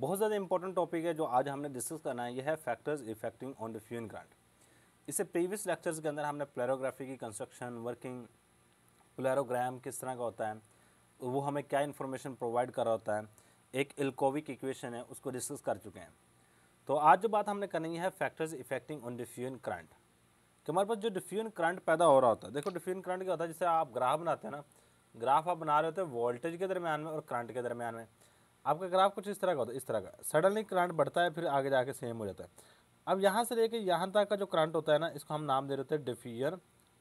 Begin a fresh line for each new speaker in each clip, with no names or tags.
बहुत ज़्यादा important topic है जो आज हमने डिस्कस करना है यह है factors affecting on diffusion current इसे प्रीवियस लेक्चर्स के अंदर हमने प्लेरोग्राफी की कंस्ट्रक्शन वर्किंग प्लेरोग्राम किस तरह का होता है वो हमें क्या इन्फॉर्मेशन प्रोवाइड कर रहा होता है एक इल्कोविक इक्वेशन है उसको डिस्कस कर चुके हैं तो आज जो बात हमने करनी है factors affecting on diffusion current कि हमारे पास जो डिफ्यून करंट पैदा हो रहा होता है देखो डिफ्यून करंट क्या होता है जैसे आप ग्राफ बनाते हैं ना ग्राफ आप बना रहे होते हैं वोल्टेज के दरमियान में और करंट के दरमियान में आपका ग्राफ कुछ इस तरह का होता है इस तरह का सडनली करंट बढ़ता है फिर आगे जाके सेम हो जाता है अब यहाँ से लेके यहाँ तक का जो करंट होता है ना इसको हम नाम दे देते हैं डिफ्यूजन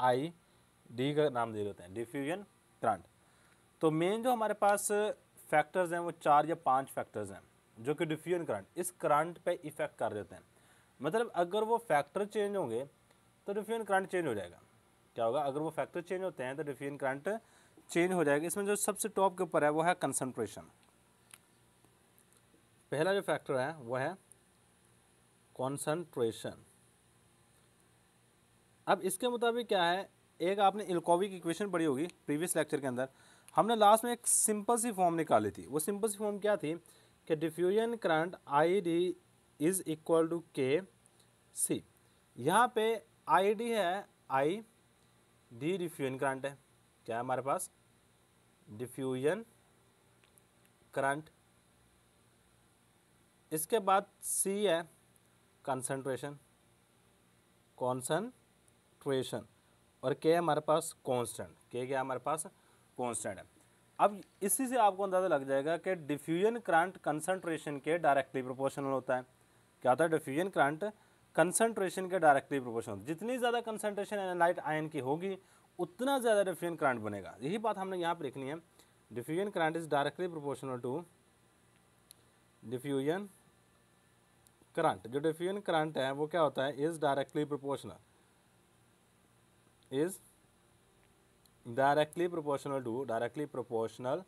आई डी का नाम दे देते हैं डिफ्यूजन करंट तो मेन जो हमारे पास फैक्टर्स हैं वो चार या पाँच फैक्टर्स हैं जो कि डिफ्यूजन करंट इस करंट पर इफ़ेक्ट कर देते हैं मतलब अगर वो फैक्टर चेंज होंगे तो डिफ्यूजन करंट चेंज हो जाएगा क्या होगा अगर वो फैक्टर चेंज होते हैं तो डिफ्यूजन करंट चेंज हो जाएगा इसमें जो सबसे टॉप के ऊपर है वो है कंसनट्रेशन पहला जो फैक्टर है वह है कॉन्सनट्रेशन अब इसके मुताबिक क्या है एक आपने इल्कोविक इक्वेशन पढ़ी होगी प्रीवियस लेक्चर के अंदर हमने लास्ट में एक सिंपल सी फॉर्म निकाली थी वो सिंपल सी फॉर्म क्या थी कि diffusion current I D is equal to K C यहाँ पे आई डी है आई डी डिफ्यूजन करंट है क्या है हमारे पास डिफ्यूजन करंट इसके बाद सी है कंसनट्रेशन कॉन्सनट्रेशन और के हमारे पास कांस्टेंट के क्या हमारे पास कांस्टेंट है अब इसी से आपको अंदाज़ा लग जाएगा कि डिफ्यूजन करंट कंसनट्रेशन के डायरेक्टली प्रोपोर्शनल होता है क्या होता है डिफ्यूजन करंट कंसनट्रेशन के डायरेक्टली प्रोपोर्शनल जितनी ज़्यादा कंसनट्रेशन एनालाइट आयन की होगी उतना ज़्यादा डिफ्यूजन करंट बनेगा यही बात हमने यहाँ पर लिखनी है diffusion current is directly proportional to diffusion current जो डिफ्यूजन करंट है वो क्या होता है is directly proportional is directly proportional to directly proportional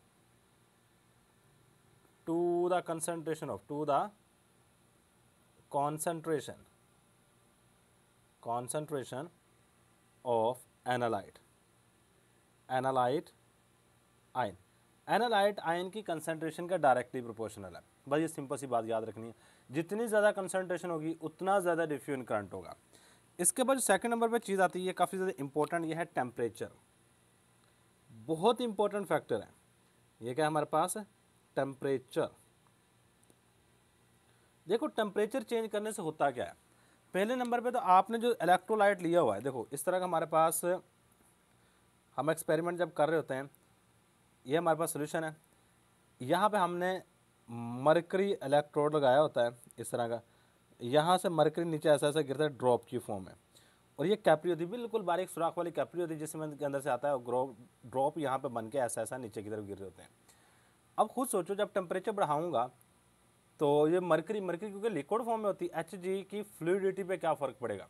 to the concentration of to the concentration concentration of analyte analyte ion analyte ion की concentration का directly proportional है बस ये सिंपल सी बात याद रखनी है जितनी ज़्यादा कंसनट्रेशन होगी उतना ज़्यादा डिफ्यून करंट होगा इसके बाद जो सेकेंड नंबर पर चीज़ आती है काफ़ी ज़्यादा इंपॉर्टेंट यह है टेम्परेचर बहुत इंपॉर्टेंट फैक्टर है ये क्या हमारे पास टेम्परेचर देखो टेम्परेचर चेंज करने से होता क्या है पहले नंबर पे तो आपने जो इलेक्ट्रोलाइट लिया हुआ है देखो इस तरह का हमारे पास हम एक्सपेरिमेंट जब कर रहे होते हैं ये हमारे पास सोल्यूशन है यहाँ पे हमने मरकरी इलेक्ट्रोड लगाया होता है इस तरह का यहाँ से मरकरी नीचे ऐसा ऐसा गिरता है ड्रॉप की फॉर्म में और ये कैपरी होती है बिल्कुल बारीक सुराख वाली कैपरी होती है जिसमें के अंदर से आता है और ड्रॉप यहाँ पर बन के ऐसा ऐसा नीचे की तरफ गिर रहे होते हैं अब खुद सोचो जब टेम्परेचर बढ़ाऊँगा तो ये मरकरी मरकरी क्योंकि लिक्विड फॉर्म में होती है एच की फ्लूडिटी पे क्या फ़र्क पड़ेगा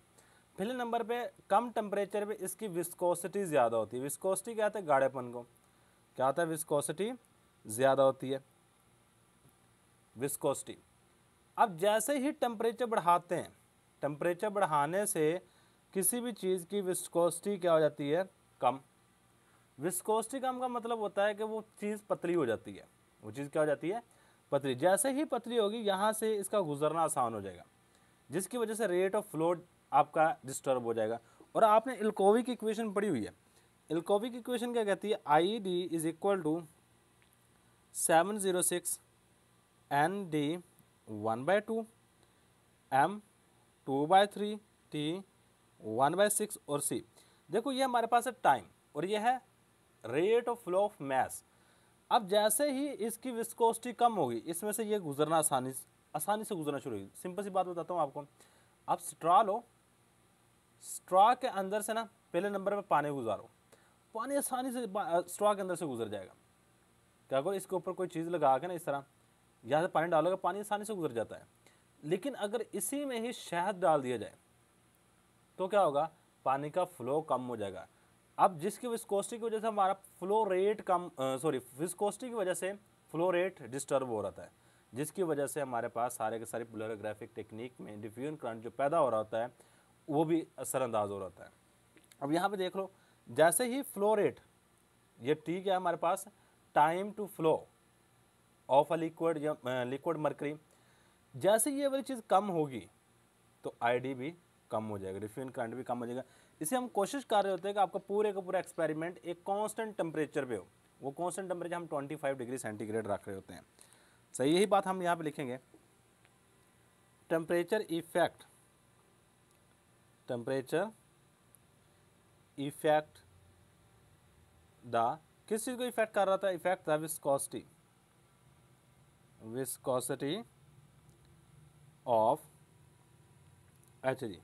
पहले नंबर पे कम टेम्परेचर पे इसकी विस्कोसिटी ज़्यादा होती है विस्कोसिटी क्या है गाढ़ेपन को क्या आता है विस्कोसिटी ज़्यादा होती है विस्कोसिटी अब जैसे ही टेम्परेचर बढ़ाते हैं टेम्परेचर बढ़ाने से किसी भी चीज़ की विस्कोसिटी क्या हो जाती है कम विस्कोसिटी कम का मतलब होता है कि वो चीज़ पतली हो जाती है वो चीज़ क्या हो जाती है पतली जैसे ही पतली होगी यहाँ से इसका गुजरना आसान हो जाएगा जिसकी वजह से रेट ऑफ फ्लो आपका डिस्टर्ब हो जाएगा और आपने इल्कोविक इक्वेशन पढ़ी हुई है इल्कोविक इक्वेशन क्या कहती है I D is equal to seven zero six N D one by two M two by three T one by six और सी देखो ये हमारे पास है टाइम और ये है rate of flow of mass अब जैसे ही इसकी विस्कोसिटी कम होगी इसमें से ये गुजरना आसानी आसानी से गुजरना शुरू होगी सिंपल सी बात बताता हूँ आपको आप स्ट्रा लो स्ट्रा के अंदर से ना पहले नंबर पर पानी गुजारो पानी आसानी से स्ट्रा के अंदर से गुजर जाएगा क्या करो इसके ऊपर कोई चीज़ लगा के ना इस तरह यहाँ से पानी डालोगे पानी आसानी से गुजर जाता है लेकिन अगर इसी में ही शहद डाल दिया जाए तो क्या होगा पानी का फ्लो कम हो जाएगा अब जिसकी विस्कोस्टी की वजह से हमारा फ्लो रेट कम सॉरी विस्कोस्टी की वजह से फ्लो रेट डिस्टर्ब हो रहा है जिसकी वजह से हमारे पास सारे के सारे पुलरोग्राफिक टेक्निक में डिफ्यूजन करंट जो पैदा हो रहा होता है वो भी असरअंदाज हो रहा है अब यहाँ पे देख लो जैसे ही फ्लो रेट ये टी क्या है हमारे पास time to flow of a liquid या लिक्विड मरकरी जैसे ये वाली चीज़ कम होगी तो आईडी भी कम हो जाएगा रिफ्यून करंट भी कम हो जाएगा इसे हम कोशिश कर रहे होते हैं कि आपका पूरे का पूरा एक्सपेरिमेंट एक कांस्टेंट टेम्परेचर पे हो वो कांस्टेंट टेम्परेचर हम 25 डिग्री सेंटीग्रेड रख रहे होते हैं सही यही बात हम यहाँ पे लिखेंगे temperature effect temperature effect the किस चीज़ को इफेक्ट कर रहा था effect the viscosity viscosity of Hg.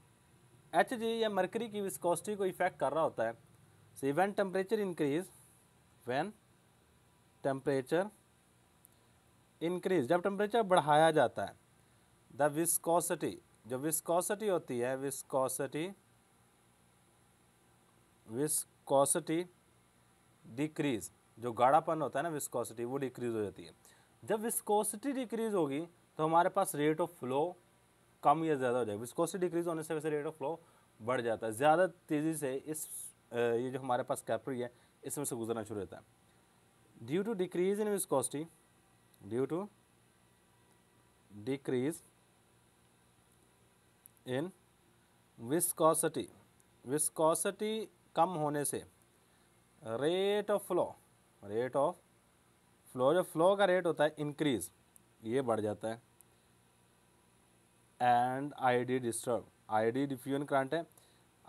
Hg या मरकरी की विस्कोसिटी को इफेक्ट कर रहा होता है so even temperature increase when temperature increase जब टेम्परेचर बढ़ाया जाता है द विस्कोसिटी जो विस्कोसिटी होती है विस्कोसिटी विस्कोसिटी डिक्रीज जो गाढ़ापन होता है ना विस्कोसिटी वो डिक्रीज हो जाती है जब विस्कोसिटी डिक्रीज होगी तो हमारे पास रेट ऑफ फ्लो कम या ज़्यादा हो जाएगा विस्कोसिटी डिक्रीज होने से वैसे रेट ऑफ फ्लो बढ़ जाता है ज़्यादा तेज़ी से इस ये जो हमारे पास कैपरी है इसमें से गुजरना शुरू होता है due to decrease in viscosity due to decrease in viscosity viscosity कम होने से rate of flow rate of flow जो फ्लो का रेट होता है इंक्रीज ये बढ़ जाता है and ID disturb ID diffusion current है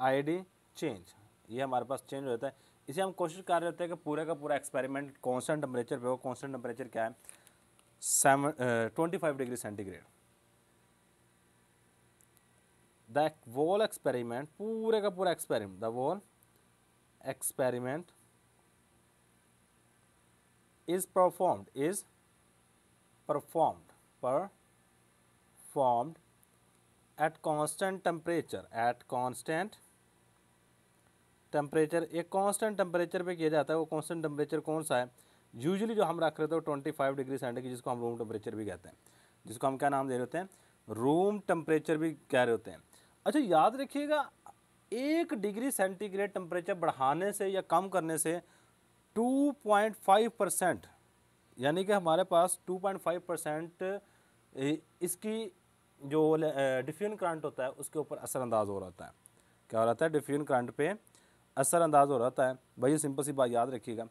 आईडी चेंज ये हमारे पास चेंज हो जाता है इसे हम कोशिश कर रहे होते हैं कि पूरे का पूरा एक्सपेरिमेंट कॉन्सटेंट टेम्परेचर पे हो कॉन्सटेंट टेम्परेचर क्या है seven twenty five degree centigrade the whole experiment पूरे का पूरा experiment the whole experiment is performed is performed formed at constant temperature at constant temperature एक कांस्टेंट टेम्परेचर पे किया जाता है वो कांस्टेंट टेम्परेचर कौन सा है यूजुअली जो हम रख रहे थे वो ट्वेंटी फाइव डिग्री सेंटीग्रेड जिसको हम रूम टेम्परेचर भी कहते हैं जिसको हम क्या नाम दे रहे होते हैं रूम टेम्परेचर भी कह रहे होते हैं अच्छा याद रखिएगा एक डिग्री सेंटीग्रेड टेम्परेचर बढ़ाने से या कम करने से 2.5 परसेंट यानी कि हमारे पास 2.5 परसेंट इसकी जो डिफ्यून करंट होता है उसके ऊपर असरअंदाज हो रहा है क्या हो रहा है डिफ्यून करंट पे असरानंदाज़ हो रहा है भाई सिंपल सी बात याद रखिएगा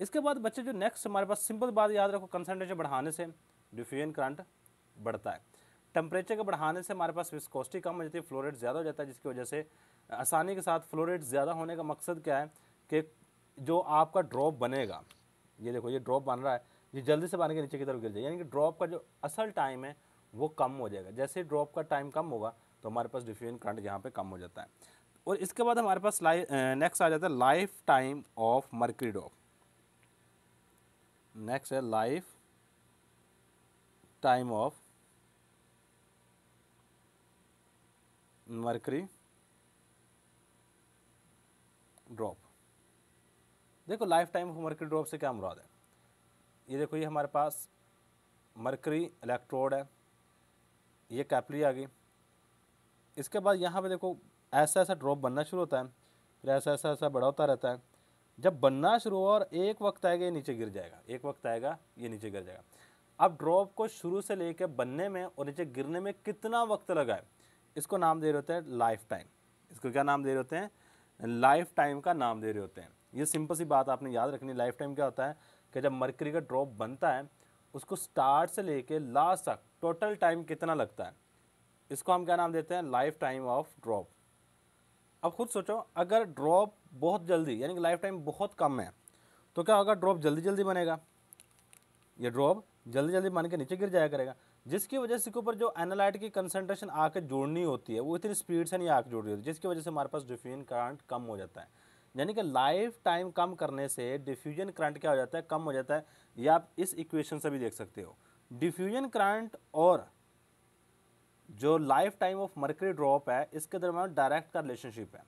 इसके बाद बच्चे जो नेक्स्ट हमारे पास सिंपल बात याद रखो कंसनट्रेशन बढ़ाने से डिफ्यून करंट बढ़ता है टेम्परेचर के बढ़ाने से हमारे पास विस्कोस्टी कम हो जाती है फ्लोरेट ज़्यादा हो जाता है जिसकी वजह से आसानी के साथ फ्लोरेट ज़्यादा होने का मकसद क्या है कि जो आपका ड्रॉप बनेगा ये देखो ये ड्रॉप बन रहा है ये जल्दी से बन के नीचे की तरफ गिर जाए यानी कि ड्रॉप का जो असल टाइम है वो कम हो जाएगा जैसे ड्रॉप का टाइम कम होगा तो हमारे पास डिफ्यूजन करंट यहाँ पे कम हो जाता है और इसके बाद हमारे पास लाइफ नेक्स्ट आ जाता है life time of mercury drop next है life time of mercury drop देखो life time of mercury drop से क्या मुराद है ये देखो ये हमारे पास मर्करी इलेक्ट्रोड है ये कैपली आ गई इसके बाद यहाँ पे देखो ऐसा ऐसा ड्रॉप बनना शुरू होता है फिर ऐसा ऐसा ऐसा बड़ा होता रहता है जब बनना शुरू हो और एक वक्त आएगा ये नीचे गिर जाएगा एक वक्त आएगा ये नीचे गिर जाएगा अब ड्रॉप को शुरू से लेकर बनने में और नीचे गिरने में कितना वक्त लगा है इसको नाम दे रहे होते हैं लाइफ टाइम इसको क्या नाम दे रहे होते हैं लाइफ टाइम का नाम दे रहे होते हैं ये सिंपल सी बात आपने याद रखनी लाइफ टाइम क्या होता है कि जब मरकरी का ड्रॉप बनता है उसको स्टार्ट से लेके लास्ट तक टोटल टाइम कितना लगता है इसको हम क्या नाम देते हैं लाइफ टाइम ऑफ ड्रॉप अब खुद सोचो अगर ड्रॉप बहुत जल्दी यानी कि लाइफ टाइम बहुत कम है तो क्या होगा ड्रॉप जल्दी जल्दी बनेगा ये ड्रॉप जल्दी जल्दी बन के नीचे गिर जाया करेगा जिसकी वजह से ऊपर जो एनालाइट की कंसनट्रेशन आके जोड़नी होती है वो इतनी स्पीड से नहीं आके जोड़ रही होती जिसकी वजह से हमारे पास डिफ्यूजन करंट कम हो जाता है यानी कि लाइफ टाइम कम करने से डिफ्यूजन करंट क्या हो जाता है कम हो जाता है यह आप इस इक्वेशन से भी देख सकते हो डिफ्यूजन करंट और जो life time of mercury drop है इसके दरमियान डायरेक्ट का रिलेशनशिप है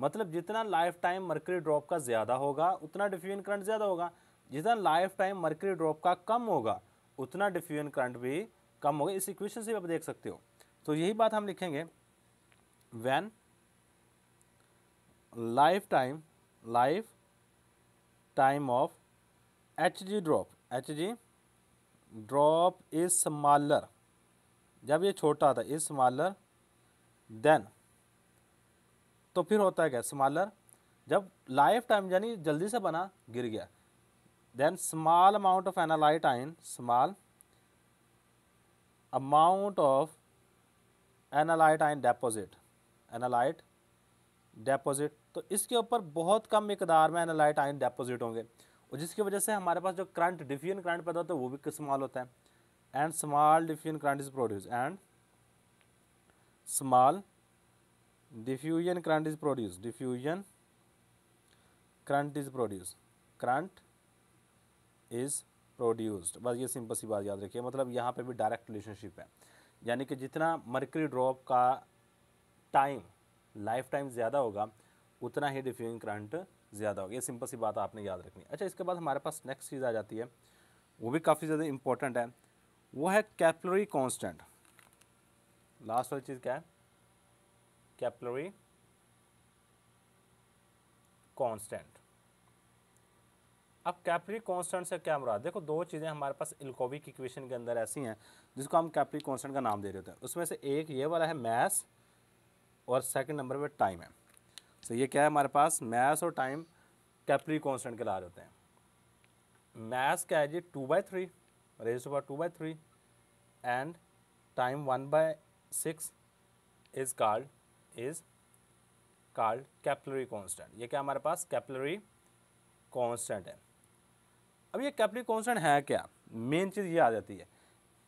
मतलब जितना लाइफ टाइम मर्करी ड्रॉप का ज़्यादा होगा उतना डिफ्यूजन करंट ज़्यादा होगा जितना लाइफ टाइम मर्करी ड्रॉप का कम होगा उतना डिफ्यूजन करंट भी कम होगा इस इक्वेशन से भी आप देख सकते हो तो यही बात हम लिखेंगे when life time life time of H G drop H G drop is smaller जब ये छोटा था इज स्मॉलर देन तो फिर होता है क्या स्मॉलर जब लाइफ टाइम यानी जल्दी से बना गिर गया then small amount of analyte ion small amount of analyte ion deposit analyte deposit तो इसके ऊपर बहुत कम मकदार में एनालाइट आयन डेपोजिट होंगे और जिसकी वजह से हमारे पास जो करंट डिफ्यूजन करंट पैदा होता है वो भी स्मॉल होता है and small diffusion current is produce and small diffusion current is produce diffusion current is produce current is produced बस ये सिंपल सी बात याद रखिए मतलब यहाँ पे भी डायरेक्ट रिलेशनशिप है यानी कि जितना मर्करी ड्रॉप का टाइम लाइफ टाइम ज़्यादा होगा उतना ही डिफ्यूजिंग करंट ज़्यादा होगा ये सिंपल सी बात आपने याद रखनी अच्छा इसके बाद हमारे पास नेक्स्ट चीज़ आ जाती है वो भी काफ़ी ज़्यादा इंपॉर्टेंट है वो है कैपलरी कॉन्स्टेंट लास्ट वाली चीज़ क्या है कैपलरी कॉन्स्टेंट अब कैपरी कॉन्स्टेंट से क्या मुराद देखो दो चीज़ें हमारे पास इलकोविक इक्वेशन के अंदर ऐसी हैं जिसको हम कैपरी कॉन्स्टेंट का नाम दे रहे होते हैं उसमें से एक ये वाला है मैथ और सेकंड नंबर पे टाइम है तो ये क्या है हमारे पास मैस और टाइम कैपरी कॉन्सटेंट के लाज होते हैं मैस क्या है जी two by three raise to two by three and time one by six is called is called capillary constant ये क्या हमारे पास कैपलरी कॉन्सटेंट है अब ये कैपलरी कॉन्सटेंट है क्या मेन चीज़ ये आ जाती है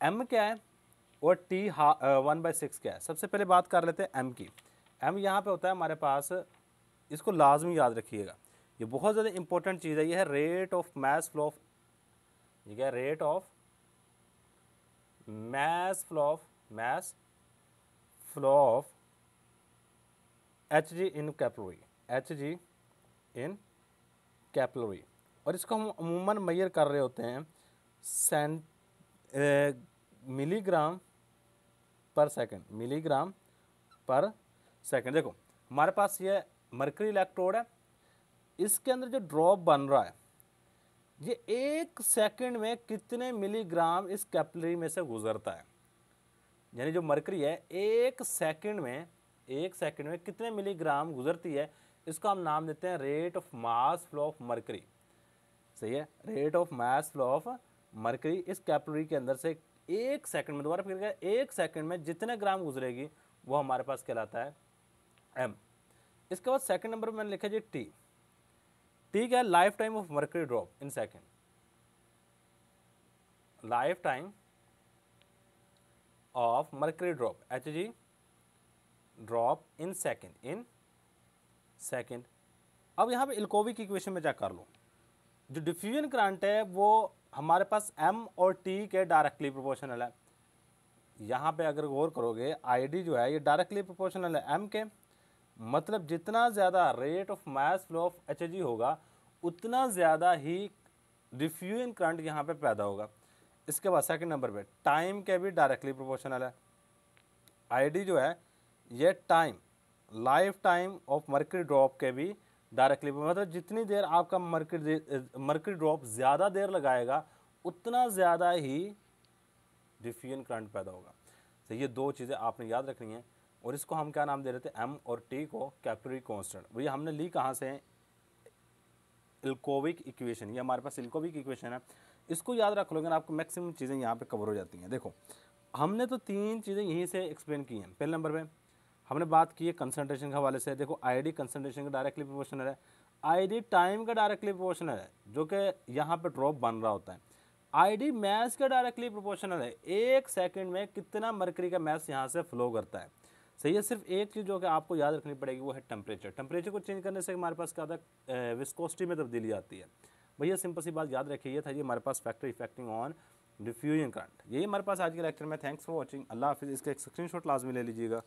एम क्या है और टी हा वन बाई सिक्स क्या है सबसे पहले बात कर लेते हैं एम की एम यहाँ पे होता है हमारे पास इसको लाजमी याद रखिएगा ये बहुत ज़्यादा इंपॉर्टेंट चीज़ है ये है rate of mass flow of ये क्या rate of mass flow of mass flow of H G in capillary H G in capillary और इसको हम अमूमन मैयर कर रहे होते हैं सेंट milligram per second milligram per second देखो हमारे पास ये मरकरी इलेक्ट्रोड है इसके अंदर जो ड्रॉप बन रहा है ये एक सेकंड में कितने मिलीग्राम इस कैपलरी में से गुजरता है यानी जो मरकरी है एक सेकंड में एक सेकंड में कितने मिलीग्राम गुजरती है इसको हम नाम देते हैं rate of mass flow of mercury सही है rate of mass flow of mercury इस कैपलरी के अंदर से एक सेकंड में दोबारा फिर एक सेकंड में जितने ग्राम गुजरेगी वो हमारे पास कहलाता है एम इसके बाद सेकंड नंबर पर मैंने लिखा जी टी टी क्या है life time of mercury drop in second life time of mercury drop H G drop in second in second अब यहाँ पे इल्कोविक इक्वेशन में जा कर लो जो डिफ्यूजन करंट है वो हमारे पास एम और टी के डायरेक्टली प्रोपोर्शनल है यहाँ पे अगर गौर करोगे आईडी जो है ये डायरेक्टली प्रोपोर्शनल है एम के मतलब जितना ज़्यादा rate of mass flow of H होगा उतना ज़्यादा ही डिफ्यूजन करंट यहाँ पे पैदा होगा इसके बाद सेकंड नंबर पे टाइम के भी डायरेक्टली प्रोपोर्शनल है आईडी जो है ये time life time of mercury drop के भी डायरेक्टली मतलब जितनी देर आपका मर्करी मर्करी ड्रॉप ज़्यादा देर लगाएगा उतना ज़्यादा ही डिफ्यूजन करंट पैदा होगा तो ये दो चीज़ें आपने याद रखनी है और इसको हम क्या नाम दे रहे थे एम और टी को कैपरी कॉन्स्टेंट भैया हमने ली कहाँ से इल्कोविक इक्वेशन ये हमारे पास इल्कोविक इक्वेशन है इसको याद रख लोगे आपको मैक्सिमम चीज़ें यहाँ पे कवर हो जाती हैं देखो हमने तो तीन चीज़ें यहीं से एक्सप्लेन की हैं पहले नंबर पे हमने बात की है कंसनट्रेशन के हवाले से देखो आईडी कंसनट्रेशन का डायरेक्टली प्रोपोर्शनल है आईडी टाइम का डायरेक्टली प्रोपोर्शनल है जो कि यहाँ पर ड्रॉप बन रहा होता है आई मैथ्स का डायरेक्टली प्रोपोर्शनल है एक सेकेंड में कितना मरकरी का मैथ्स यहाँ से फ्लो करता है सही है सिर्फ एक चीज़ जो कि आपको याद रखनी पड़ेगी वो है टेम्परेचर टेम्परेचर को चेंज करने से हमारे पास क्या था है विस्कोसिटी में तब्दीली आती है भैया सिंपल सी बात याद रखिए था ये हमारे पास factor affecting on diffusion current यही हमारे पास आज के लेक्चर में थैंक्स फॉर वॉचिंग अल्लाह हाफिज़ इसका एक स्क्रीन शॉट लाजमी ले लीजिएगा